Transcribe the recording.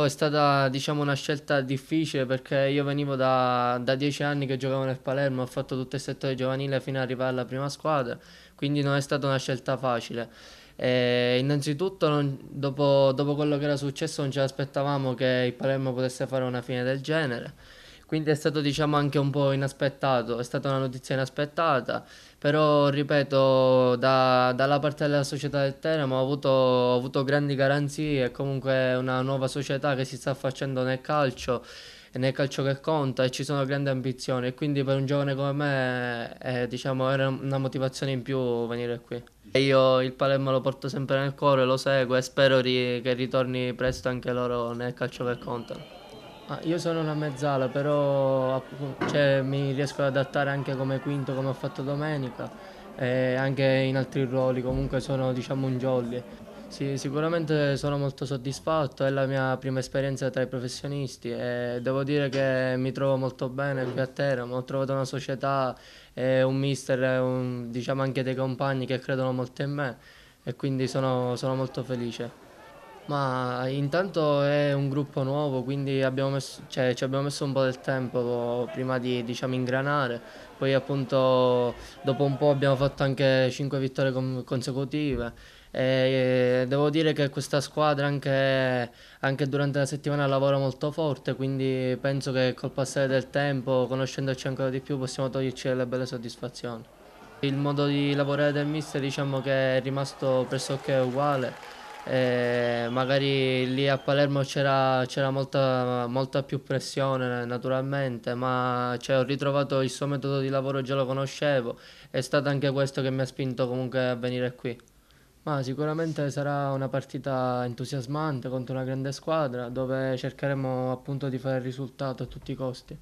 Oh, è stata diciamo una scelta difficile perché io venivo da, da dieci anni che giocavo nel Palermo, ho fatto tutto il settore giovanile fino ad arrivare alla prima squadra, quindi non è stata una scelta facile. E eh, innanzitutto non, dopo, dopo quello che era successo non ci aspettavamo che il Palermo potesse fare una fine del genere quindi è stato diciamo anche un po' inaspettato, è stata una notizia inaspettata, però ripeto da, dalla parte della società del Teramo ho avuto, ho avuto grandi garanzie, è comunque una nuova società che si sta facendo nel calcio nel calcio che conta e ci sono grandi ambizioni e quindi per un giovane come me eh, diciamo, era una motivazione in più venire qui. io il Palermo lo porto sempre nel cuore, lo seguo e spero ri che ritorni presto anche loro nel calcio che conta. Ah, io sono una mezzala, però cioè, mi riesco ad adattare anche come quinto, come ho fatto domenica, e anche in altri ruoli, comunque sono diciamo un jolly. Sì, sicuramente sono molto soddisfatto, è la mia prima esperienza tra i professionisti e devo dire che mi trovo molto bene qui a Teramo, ho trovato una società, un mister, un, diciamo anche dei compagni che credono molto in me e quindi sono, sono molto felice. Ma intanto è un gruppo nuovo, quindi abbiamo messo, cioè, ci abbiamo messo un po' del tempo prima di diciamo, ingranare, poi appunto dopo un po' abbiamo fatto anche 5 vittorie consecutive. E devo dire che questa squadra anche, anche, durante la settimana lavora molto forte, quindi penso che col passare del tempo, conoscendoci ancora di più, possiamo toglierci delle belle soddisfazioni. Il modo di lavorare del mister diciamo che è rimasto pressoché uguale, eh, magari lì a Palermo c'era, molta, molta, più pressione naturalmente, ma cioè, ho ritrovato il suo metodo di lavoro, già lo conoscevo, è stato anche questo che mi ha spinto comunque a venire qui. Ma sicuramente sarà una partita entusiasmante contro una grande squadra dove cercheremo appunto di fare il risultato a tutti i costi.